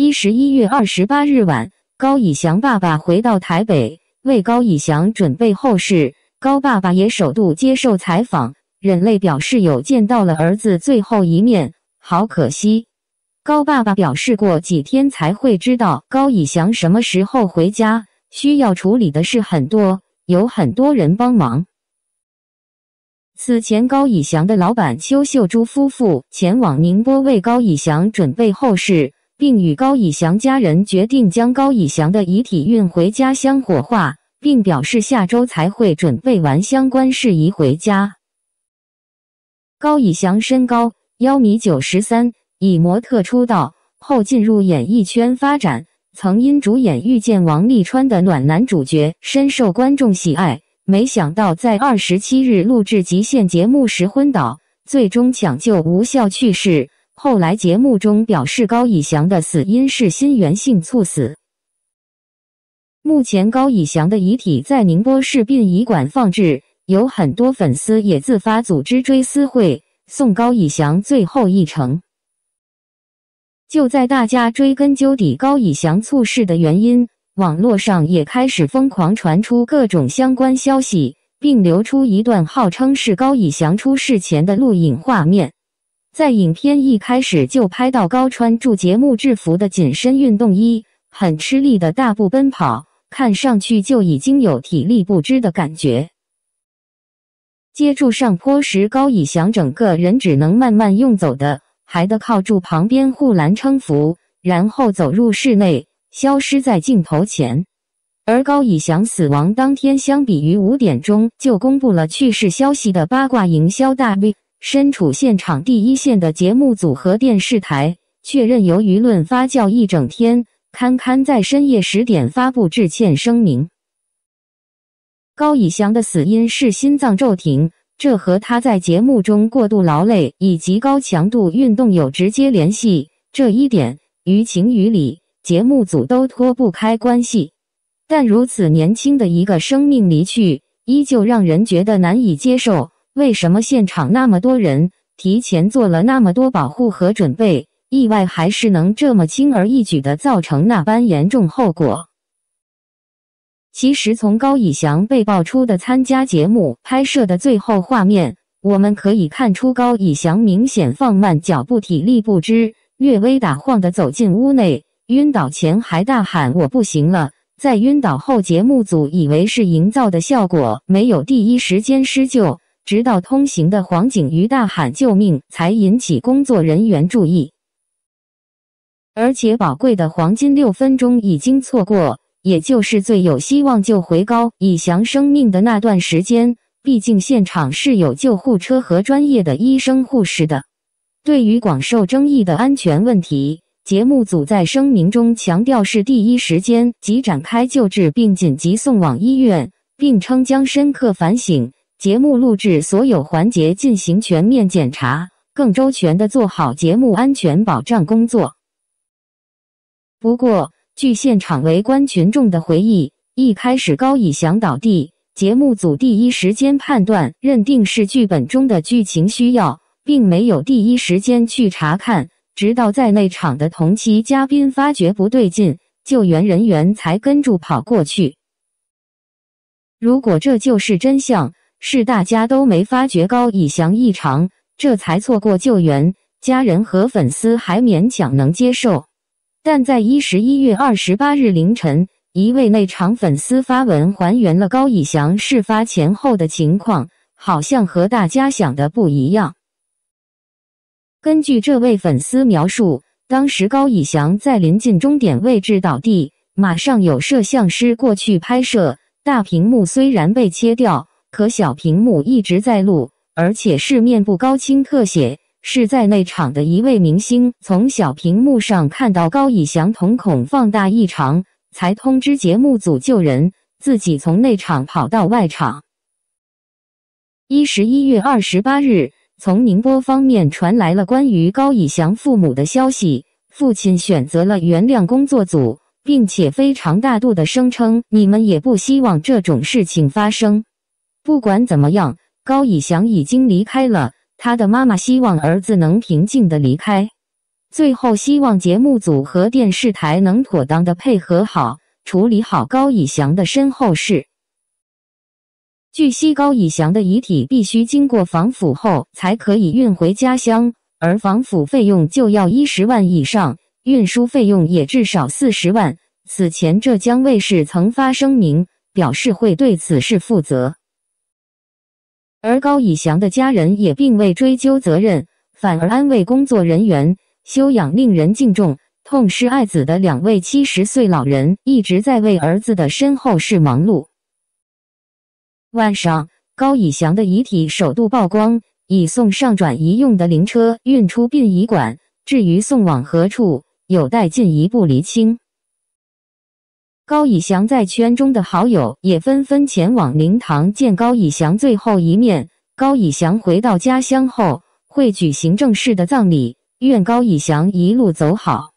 一十一月二十八日晚，高以翔爸爸回到台北为高以翔准备后事。高爸爸也首度接受采访，忍泪表示有见到了儿子最后一面，好可惜。高爸爸表示过几天才会知道高以翔什么时候回家，需要处理的事很多，有很多人帮忙。此前，高以翔的老板邱秀珠夫妇前往宁波为高以翔准备后事。并与高以翔家人决定将高以翔的遗体运回家乡火化，并表示下周才会准备完相关事宜回家。高以翔身高幺米九十三，以模特出道后进入演艺圈发展，曾因主演《遇见王沥川》的暖男主角深受观众喜爱。没想到在二十七日录制极限节目时昏倒，最终抢救无效去世。后来，节目中表示高以翔的死因是心源性猝死。目前，高以翔的遗体在宁波市殡仪馆放置，有很多粉丝也自发组织追思会，送高以翔最后一程。就在大家追根究底高以翔猝逝的原因，网络上也开始疯狂传出各种相关消息，并流出一段号称是高以翔出事前的录影画面。在影片一开始就拍到高川住节目制服的紧身运动衣，很吃力的大步奔跑，看上去就已经有体力不支的感觉。接住上坡时，高以翔整个人只能慢慢用走的，还得靠住旁边护栏撑扶，然后走入室内，消失在镜头前。而高以翔死亡当天，相比于五点钟就公布了去世消息的八卦营销大 V。身处现场第一线的节目组和电视台确认，由舆论发酵一整天，堪堪在深夜十点发布致歉声明。高以翔的死因是心脏骤停，这和他在节目中过度劳累以及高强度运动有直接联系。这一点于情于理，节目组都脱不开关系。但如此年轻的一个生命离去，依旧让人觉得难以接受。为什么现场那么多人，提前做了那么多保护和准备，意外还是能这么轻而易举的造成那般严重后果？其实从高以翔被爆出的参加节目拍摄的最后画面，我们可以看出高以翔明显放慢脚步，体力不支，略微打晃的走进屋内，晕倒前还大喊“我不行了”。在晕倒后，节目组以为是营造的效果，没有第一时间施救。直到通行的黄景瑜大喊“救命”，才引起工作人员注意。而且宝贵的黄金六分钟已经错过，也就是最有希望救回高以翔生命的那段时间。毕竟现场是有救护车和专业的医生护士的。对于广受争议的安全问题，节目组在声明中强调是第一时间即展开救治，并紧急送往医院，并称将深刻反省。节目录制所有环节进行全面检查，更周全的做好节目安全保障工作。不过，据现场围观群众的回忆，一开始高以翔倒地，节目组第一时间判断认定是剧本中的剧情需要，并没有第一时间去查看，直到在内场的同期嘉宾发觉不对劲，救援人员才跟住跑过去。如果这就是真相。是大家都没发觉高以翔异常，这才错过救援。家人和粉丝还勉强能接受。但在一十一月二十八日凌晨，一位内场粉丝发文还原了高以翔事发前后的情况，好像和大家想的不一样。根据这位粉丝描述，当时高以翔在临近终点位置倒地，马上有摄像师过去拍摄，大屏幕虽然被切掉。可小屏幕一直在录，而且是面部高清特写，是在内场的一位明星从小屏幕上看到高以翔瞳孔放大异常，才通知节目组救人，自己从内场跑到外场。一十一月二十八日，从宁波方面传来了关于高以翔父母的消息，父亲选择了原谅工作组，并且非常大度的声称：“你们也不希望这种事情发生。”不管怎么样，高以翔已经离开了。他的妈妈希望儿子能平静的离开，最后希望节目组和电视台能妥当的配合好，处理好高以翔的身后事。据悉，高以翔的遗体必须经过防腐后才可以运回家乡，而防腐费用就要一十万以上，运输费用也至少四十万。此前，浙江卫视曾发声明表示会对此事负责。而高以翔的家人也并未追究责任，反而安慰工作人员，修养令人敬重。痛失爱子的两位七十岁老人一直在为儿子的身后事忙碌。晚上，高以翔的遗体首度曝光，已送上转移用的灵车，运出殡仪馆。至于送往何处，有待进一步厘清。高以翔在圈中的好友也纷纷前往灵堂见高以翔最后一面。高以翔回到家乡后会举行正式的葬礼，愿高以翔一路走好。